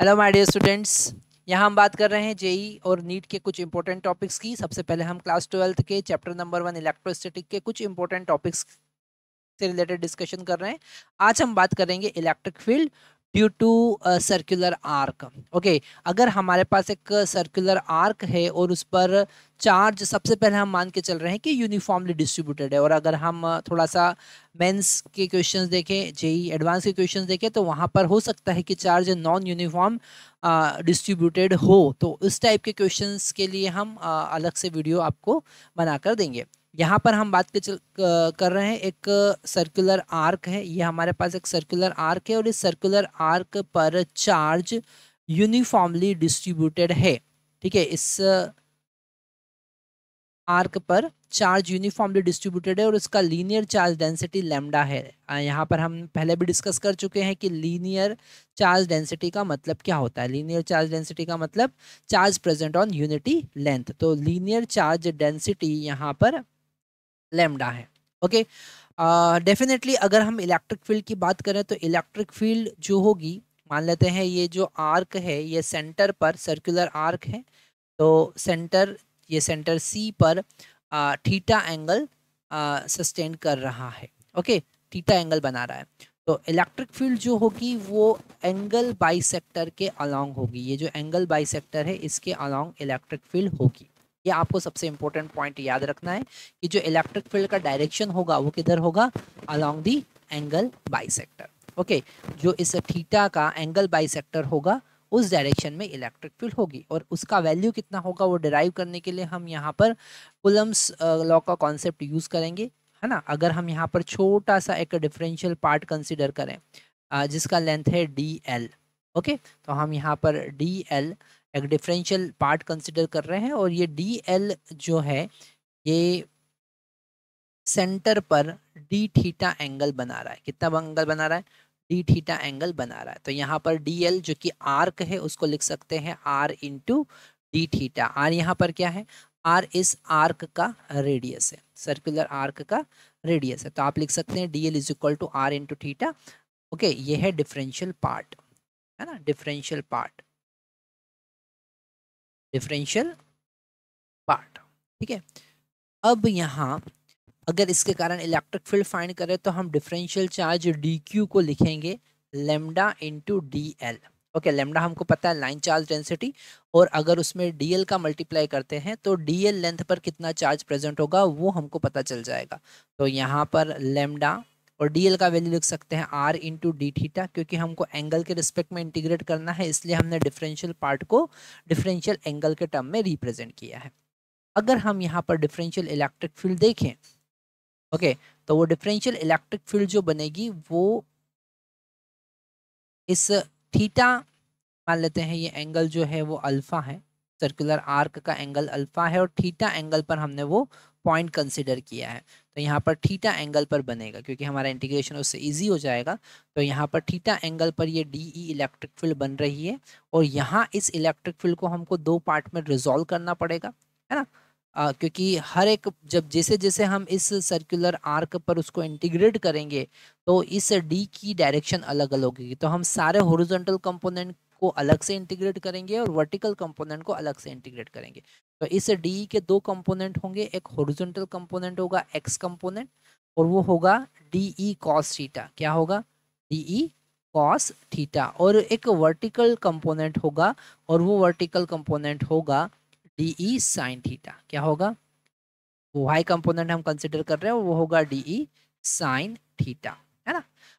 Hello my dear students यहाँ हम बात कर रहे हैं जेई e और नीट के कुछ इंपॉर्टेंट टॉपिक्स की सबसे पहले हम क्लास ट्वेल्थ के चैप्टर नंबर वन इलेक्ट्रोस्टैटिक के कुछ इंपॉर्टेंट टॉपिक्स से रिलेटेड डिस्कशन कर रहे हैं आज हम बात करेंगे electric field due to circular arc okay अगर हमारे पास एक सर्कुलर आर्क है और उस पर चार्ज सबसे पहले हम मान के चल रहे हैं कि यूनिफॉर्मली डिस्ट्रीब्यूटेड है और अगर हम थोड़ा सा मेंस के क्वेश्चंस देखें जेई एडवांस e के क्वेश्चंस देखें तो वहाँ पर हो सकता है कि चार्ज नॉन यूनिफॉर्म डिस्ट्रीब्यूटेड हो तो इस टाइप के क्वेश्चंस के लिए हम आ, अलग से वीडियो आपको बनाकर देंगे यहाँ पर हम बात कर, कर रहे हैं एक सर्कुलर आर्क है ये हमारे पास एक सर्कुलर आर्क है और इस सर्कुलर आर्क पर चार्ज यूनिफॉर्मली डिस्ट्रीब्यूटेड है ठीक है इस आर्क पर चार्ज यूनिफॉर्मली डिस्ट्रीब्यूटेड है और इसका लीनियर चार्ज डेंसिटी लेमडा है यहाँ पर हम पहले भी डिस्कस कर चुके हैं कि लीनियर चार्ज डेंसिटी का मतलब क्या होता है लीनियर चार्ज डेंसिटी का मतलब charge present on unity length तो लीनियर चार्ज डेंसिटी यहाँ पर लेमडा है ओके डेफिनेटली uh, अगर हम इलेक्ट्रिक फील्ड की बात करें तो इलेक्ट्रिक फील्ड जो होगी मान लेते हैं ये जो आर्क है ये सेंटर पर सर्कुलर आर्क है तो सेंटर ये सेंटर सी पर थीटा एंगल सस्टेन कर रहा है ओके थीटा एंगल बना रहा है तो इलेक्ट्रिक फील्ड जो होगी वो एंगल बाई के अलॉन्ग होगी ये जो एंगल बाई है इसके अलॉन्ग इलेक्ट्रिक फील्ड होगी ये आपको सबसे इंपॉर्टेंट पॉइंट याद रखना है कि जो इलेक्ट्रिक फील्ड का डायरेक्शन होगा वो किधर होगा along the angle bisector okay जो इस थीटा का एंगल बाइसेक्टर होगा उस डायरेक्शन में इलेक्ट्रिक फील्ड होगी और उसका वैल्यू कितना होगा वो डिराइव करने के लिए हम यहाँ पर कुलम्स लॉ uh, का कॉन्सेप्ट यूज़ करेंगे है ना अगर हम यहाँ पर छोटा सा एक डिफरेंशियल पार्ट कंसिडर करें uh, जिसका लेंथ है डी एल ओके तो हम यहाँ पर डी एल एक डिफरेंशियल पार्ट कंसिडर कर रहे हैं और ये डी एल जो है ये सेंटर पर डी थीटा एंगल बना रहा है कितना एंगल बना रहा है डी थीटा एंगल बना रहा है तो यहाँ पर डी एल जो कि आर्क है उसको लिख सकते हैं R into D theta R यहाँ पर क्या है आर इस आर्क का रेडियस है सर्कुलर आर्क का रेडियस है तो आप लिख सकते हैं D L is equal to R into theta okay ये है डिफरेंशियल पार्ट है ना डिफरेंशियल पार्ट डिफरेंशियल पार्ट ठीक है अब यहाँ अगर इसके कारण इलेक्ट्रिक फील्ड फाइंड करें तो हम डिफरेंशियल चार्ज डी क्यू को लिखेंगे lambda into D L okay lambda हमको पता है लाइन चार्ज डेंसिटी और अगर उसमें डी एल का मल्टीप्लाई करते हैं तो डी एल लेंथ पर कितना चार्ज प्रेजेंट होगा वो हमको पता चल जाएगा तो यहाँ पर लेमडा और डीएल का वैल्यू लिख सकते हैं आर इंटू डी थीटा क्योंकि हमको एंगल के रिस्पेक्ट में इंटीग्रेट करना है इसलिए हमने डिफरेंशियल पार्ट को डिफरेंशियल एंगल के टर्म में रिप्रेजेंट किया है अगर हम यहाँ पर डिफरेंशियल इलेक्ट्रिक फील्ड देखें ओके तो वो डिफरेंशियल इलेक्ट्रिक फील्ड जो बनेगी वो इस थीटा मान लेते हैं ये एंगल जो है वो अल्फ़ा है सर्कुलर आर्क का एंगल अल्फा है और थीटा एंगल पर हमने वो पॉइंट कंसिडर किया है तो यहाँ पर थीटा एंगल पर बनेगा क्योंकि हमारा इंटीग्रेशन उससे इजी हो जाएगा तो यहाँ पर थीटा एंगल पर ये डी ई इलेक्ट्रिक फील्ड बन रही है और यहाँ इस इलेक्ट्रिक फील्ड को हमको दो पार्ट में रिजोल्व करना पड़ेगा है ना आ, क्योंकि हर एक जब जैसे जैसे हम इस सर्कुलर आर्क पर उसको इंटीग्रेट करेंगे तो इस डी की डायरेक्शन अलग अलग होगी तो हम सारे हॉरिजॉन्टल कंपोनेंट को अलग से इंटीग्रेट करेंगे और वर्टिकल कंपोनेंट को अलग से इंटीग्रेट करेंगे तो इस डी के दो कंपोनेंट होंगे एक हॉरिजॉन्टल कंपोनेंट होगा एक्स कंपोनेंट और वो होगा डी ई कॉस थीटा क्या होगा डी ई कॉस थीटा और एक वर्टिकल कंपोनेंट होगा और वो वर्टिकल कंपोनेंट होगा डी ई साइन थीटा क्या होगा वो वाई कंपोनेंट हम कंसिडर कर रहे हैं वो होगा डी ई साइन थीटा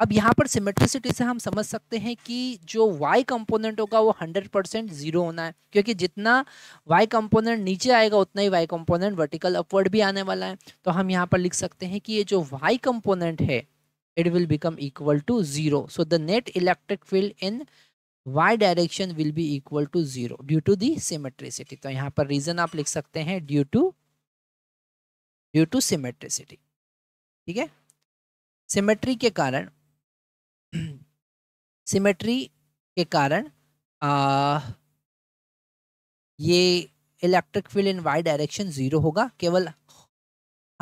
अब यहाँ पर सिमेट्रिसिटी से हम समझ सकते हैं कि जो y कंपोनेंट होगा वो 100 परसेंट जीरो होना है क्योंकि जितना y कंपोनेंट नीचे आएगा उतना ही y कंपोनेंट वर्टिकल अपवर्ड भी आने वाला है तो हम यहाँ पर लिख सकते हैं कि ये जो y कंपोनेंट है it will become equal to zero so the net electric field in y direction will be equal to zero due to the symmetricity तो यहाँ पर रीजन आप लिख सकते हैं due to due to symmetricity ठीक है सिमेट्री के कारण सिमेट्री के कारण आ, ये electric field in Y direction zero होगा केवल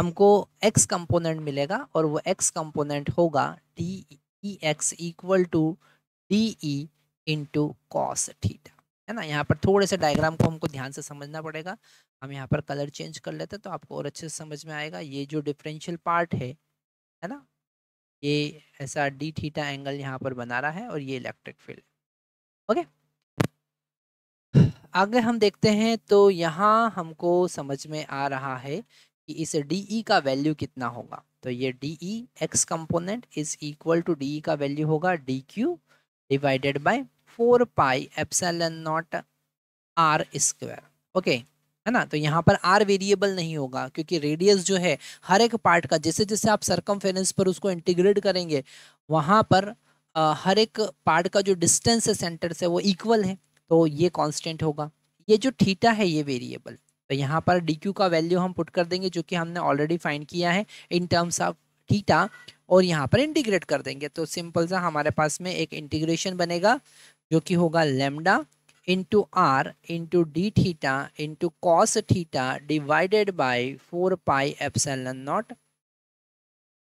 हमको एक्स कंपोनेंट मिलेगा और वो एक्स कंपोनेंट होगा D E X equal to D E into cos theta है ना यहाँ पर थोड़े से डायग्राम को हमको ध्यान से समझना पड़ेगा हम यहाँ पर कलर चेंज कर लेते हैं तो आपको और अच्छे से समझ में आएगा ये जो डिफरेंशियल पार्ट है है ना ये ऐसा डी थीटा एंगल यहाँ पर बना रहा है और ये इलेक्ट्रिक फील्ड ओके आगे हम देखते हैं तो यहाँ हमको समझ में आ रहा है कि इस डी ई का वैल्यू कितना होगा तो ये D E X component is equal to D E का वैल्यू होगा D Q divided by four pi epsilon naught R square okay है ना तो यहाँ पर आर वेरिएबल नहीं होगा क्योंकि रेडियस जो है हर एक पार्ट का जैसे जैसे आप सरकम पर उसको इंटीग्रेट करेंगे वहाँ पर आ, हर एक पार्ट का जो डिस्टेंस है सेंटर से वो इक्वल है तो ये कांस्टेंट होगा ये जो थीटा है ये वेरिएबल तो यहाँ पर डी क्यू का वैल्यू हम पुट कर देंगे जो कि हमने ऑलरेडी फाइंड किया है इन टर्म्स ऑफ थीटा और यहाँ पर इंटीग्रेट कर देंगे तो सिंपल सा हमारे पास में एक इंटीग्रेशन बनेगा जो कि होगा lambda into r into d theta into cos theta divided by 4 pi epsilon naught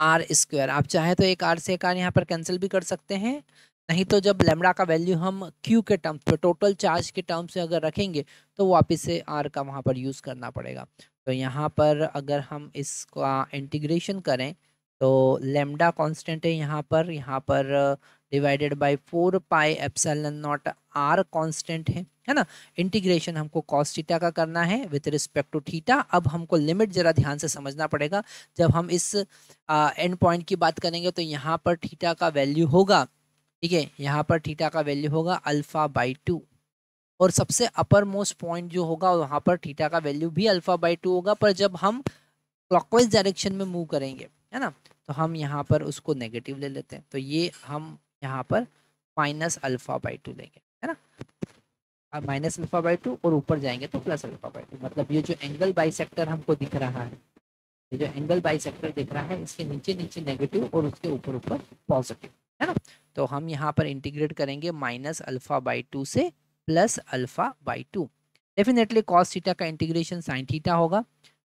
r square आप चाहे तो एक आर से एक आर यहाँ पर कैंसिल भी कर सकते हैं नहीं तो जब लेमड़ा का वैल्यू हम क्यू के टर्म्स पे टोटल चार्ज के टर्म्स से अगर रखेंगे तो वापिस से आर का वहाँ पर यूज़ करना पड़ेगा तो यहाँ पर अगर हम इसका इंटीग्रेशन करें तो लेमडा कांस्टेंट है यहाँ पर यहाँ पर divided by four pi epsilon naught R constant है है ना इंटीग्रेशन हमको कॉस थीटा का करना है विथ रिस्पेक्ट टू थीटा अब हमको लिमिट ज़रा ध्यान से समझना पड़ेगा जब हम इस एंड पॉइंट की बात करेंगे तो यहाँ पर थीटा का वैल्यू होगा ठीक है यहाँ पर थीटा का वैल्यू होगा अल्फ़ा बाई टू और सबसे अपर मोस्ट पॉइंट जो होगा वहाँ पर थीटा का वैल्यू भी अल्फ़ा बाई टू होगा पर जब हम क्लॉकवाइज डायरेक्शन में मूव करेंगे है ना तो हम यहाँ पर उसको नेगेटिव ले लेते हैं तो ये हम यहाँ पर माइनस अल्फ़ा बाई टू लेंगे है ना अब माइनस अल्फ़ा बाई टू और ऊपर जाएंगे तो प्लस अल्फ़ा बाई टू मतलब ये जो एंगल बाई हमको दिख रहा है ये जो एंगल बाई दिख रहा है इसके नीचे नीचे नेगेटिव और उसके ऊपर ऊपर पॉजिटिव है ना तो हम यहाँ पर इंटीग्रेट करेंगे माइनस अल्फ़ा बाई टू से plus alpha by two definitely cos theta का इंटीग्रेशन साइन थीटा होगा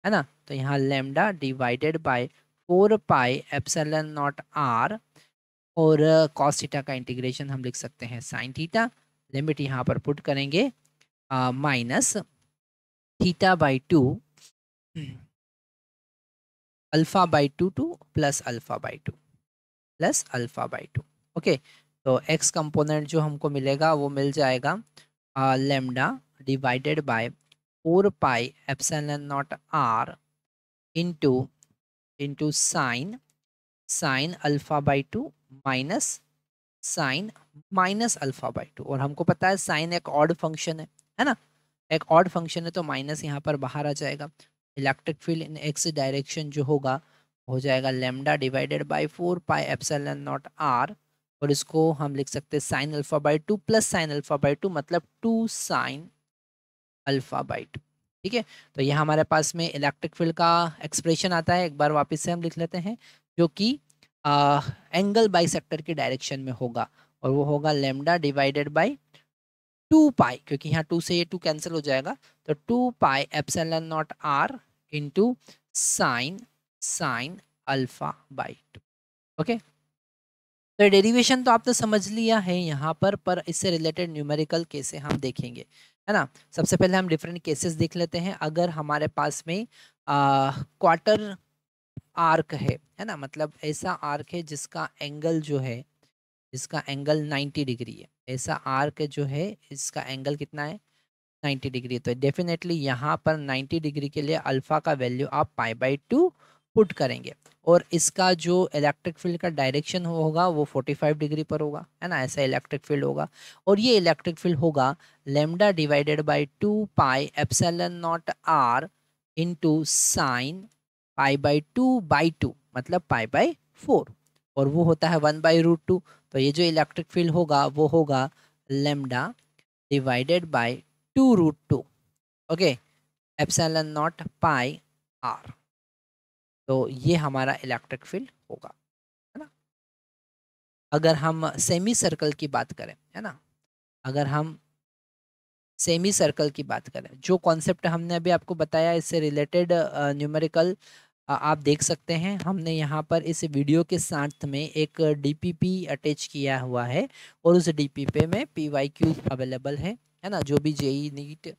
है ना तो यहाँ lambda divided by four pi epsilon naught R और कॉस थीटा का इंटीग्रेशन हम लिख सकते हैं साइन थीटा लिमिट यहाँ पर पुट करेंगे minus theta by two alpha by two two plus alpha by two plus alpha by two okay तो एक्स कंपोनेंट जो हमको मिलेगा वो मिल जाएगा lambda divided by four pi epsilon naught R into into sine sine alpha by two minus sine minus alpha by two और हमको पता है साइन एक ऑड फंक्शन है है ना एक ऑड फंक्शन है तो माइनस यहाँ पर बाहर आ जाएगा electric field in X direction जो होगा हो जाएगा lambda divided by four pi epsilon naught R और इसको हम लिख सकते हैं sine alpha by two plus sine alpha by two मतलब two sine alpha by two ठीक है तो यह हमारे पास में इलेक्ट्रिक फील्ड का एक्सप्रेशन आता है एक बार वापस से हम लिख लेते हैं जो कि एंगल बाई सेक्टर के डायरेक्शन में होगा और वो होगा lambda divided by two pi क्योंकि यहाँ टू से ये टू कैंसिल हो जाएगा तो two pi epsilon naught R into sine sine alpha by two okay तो डेरिवेशन तो आपने तो समझ लिया है यहाँ पर पर इससे रिलेटेड न्यूमेरिकल केसे हम देखेंगे है ना सबसे पहले हम डिफरेंट केसेस देख लेते हैं अगर हमारे पास में क्वार्टर आर्क है है ना मतलब ऐसा आर्क है जिसका एंगल जो है जिसका एंगल 90 डिग्री है ऐसा आर्क जो है इसका एंगल कितना है 90 डिग्री तो डेफिनेटली यहाँ पर 90 डिग्री के लिए अल्फ़ा का वैल्यू आप पाई बाई टू पुट करेंगे और इसका जो इलेक्ट्रिक फील्ड का डायरेक्शन होगा वो 45 डिग्री पर होगा है ना ऐसा इलेक्ट्रिक फील्ड होगा और ये इलेक्ट्रिक फील्ड होगा lambda divided by two pi epsilon naught R into sine pi by two by two मतलब पाई बाई फोर और वो होता है वन बाई रूट टू तो ये जो इलेक्ट्रिक फील्ड होगा वो होगा lambda divided by two root two okay epsilon naught pi R तो ये हमारा इलेक्ट्रिक फील्ड होगा है ना अगर हम सेमी सर्कल की बात करें है ना अगर हम सेमी सर्कल की बात करें जो कॉन्सेप्ट हमने अभी आपको बताया इससे रिलेटेड न्यूमेरिकल uh, आप देख सकते हैं हमने यहाँ पर इस वीडियो के साथ में एक डीपीपी अटैच किया हुआ है और उस डीपीपी में पीवाईक्यू अवेलेबल है है ना जो भी जेई नीट e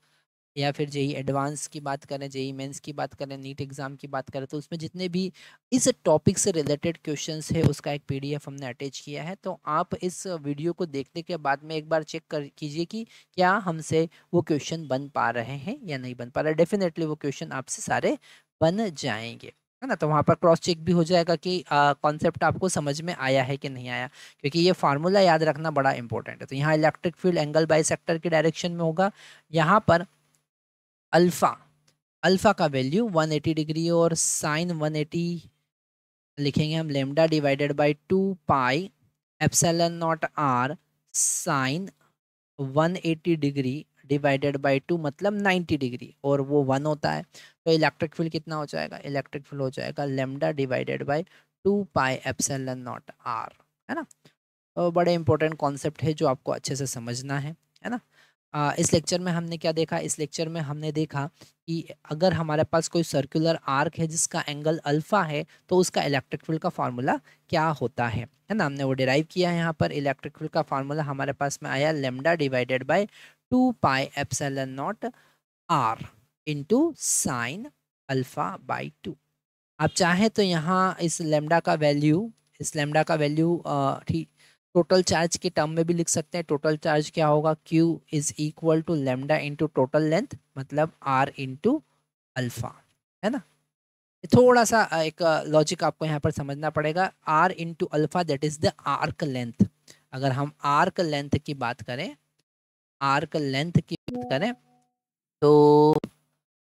या फिर जेई एडवांस e की बात करें जेई मेंस e की बात करें नीट एग्ज़ाम की बात करें तो उसमें जितने भी इस टॉपिक से रिलेटेड क्वेश्चंस है उसका एक पीडीएफ हमने अटैच किया है तो आप इस वीडियो को देखने के बाद में एक बार चेक कर कीजिए कि क्या हमसे वो क्वेश्चन बन पा रहे हैं या नहीं बन पा रहे डेफिनेटली वो क्वेश्चन आपसे सारे बन जाएंगे है ना तो वहाँ पर क्रॉस चेक भी हो जाएगा कि कॉन्सेप्ट आपको समझ में आया है कि नहीं आया क्योंकि ये फार्मूला याद रखना बड़ा इंपॉर्टेंट है तो यहाँ electric field angle bisector के डायरेक्शन में होगा यहाँ पर अल्फ़ा अल्फ़ा का वैल्यू 180 डिग्री और साइन 180 लिखेंगे हम lambda divided by two pi epsilon naught R sine eighty degree divided by two मतलब नाइन्टी डिग्री और वो वन होता है तो इलेक्ट्रिक फील्ड कितना हो जाएगा इलेक्ट्रिक फील्ड हो जाएगा lambda divided by two pi epsilon naught R है ना तो बड़े इंपॉर्टेंट कॉन्सेप्ट है जो आपको अच्छे से समझना है है ना आ, इस लेक्चर में हमने क्या देखा इस लेक्चर में हमने देखा कि अगर हमारे पास कोई सर्कुलर आर्क है जिसका एंगल अल्फा है तो उसका इलेक्ट्रिक फील्ड का फार्मूला क्या होता है है ना हमने वो डिराइव किया है यहाँ पर इलेक्ट्रिक फील्ड का फार्मूला हमारे पास में आया lambda divided by two pi epsilon naught R into sine alpha by two आप चाहें तो यहाँ इस लेमडा का वैल्यू इस लेमडा का वैल्यू ठीक टोटल चार्ज के टर्म में भी लिख सकते हैं टोटल चार्ज क्या होगा q is equal to lambda into total length मतलब r इंटू अल्फा है ना थोड़ा सा एक लॉजिक आपको यहाँ पर समझना पड़ेगा r into alpha that is the arc length अगर हम आर्क लेंथ की बात करें आर्क लेंथ की बात hmm. करें तो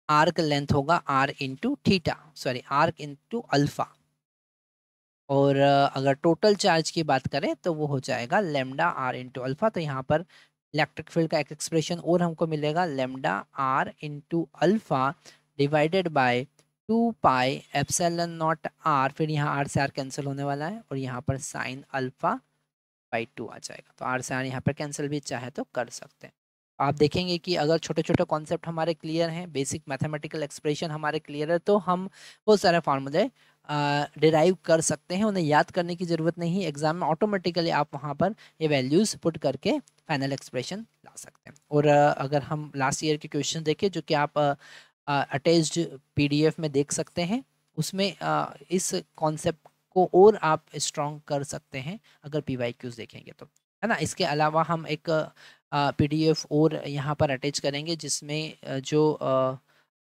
आर्क लेंथ होगा R into theta sorry arc into alpha और अगर टोटल चार्ज की बात करें तो वो हो जाएगा लेमडा आर इंटू अल्फा तो यहाँ पर इलेक्ट्रिक फील्ड का एक एक्सप्रेशन और हमको मिलेगा lambda R into alpha divided by two pi F naught R फिर यहाँ आर से आर कैंसिल होने वाला है और यहाँ पर साइन अल्फा बाई टू आ जाएगा तो आर से आर यहाँ पर कैंसिल भी चाहे तो कर सकते हैं आप देखेंगे कि अगर छोटे छोटे कॉन्सेप्ट हमारे क्लियर हैं बेसिक मैथमेटिकल एक्सप्रेशन हमारे क्लियर है तो हम बहुत सारे फार्मूले डिराइव कर सकते हैं उन्हें याद करने की ज़रूरत नहीं एग्ज़ाम में ऑटोमेटिकली आप वहाँ पर ये वैल्यूज़ पुट करके फाइनल एक्सप्रेशन ला सकते हैं और अगर हम लास्ट ईयर के क्वेश्चन देखें जो कि आप अटैच्ड पीडीएफ में देख सकते हैं उसमें इस कॉन्सेप्ट को और आप स्ट्रॉन्ग कर सकते हैं अगर पी वाई क्यूज देखेंगे तो है ना इसके अलावा हम एक पीडीएफ और यहाँ पर अटैच करेंगे जिसमें जो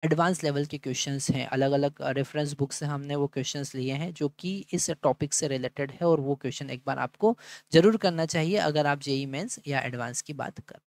एडवांस लेवल के क्वेश्चंस हैं अलग अलग रेफरेंस बुक से हमने वो क्वेश्चंस लिए हैं जो कि इस टॉपिक से रिलेटेड है और वो क्वेश्चन एक बार आपको ज़रूर करना चाहिए अगर आप जेई मेंस e या एडवांस की बात कर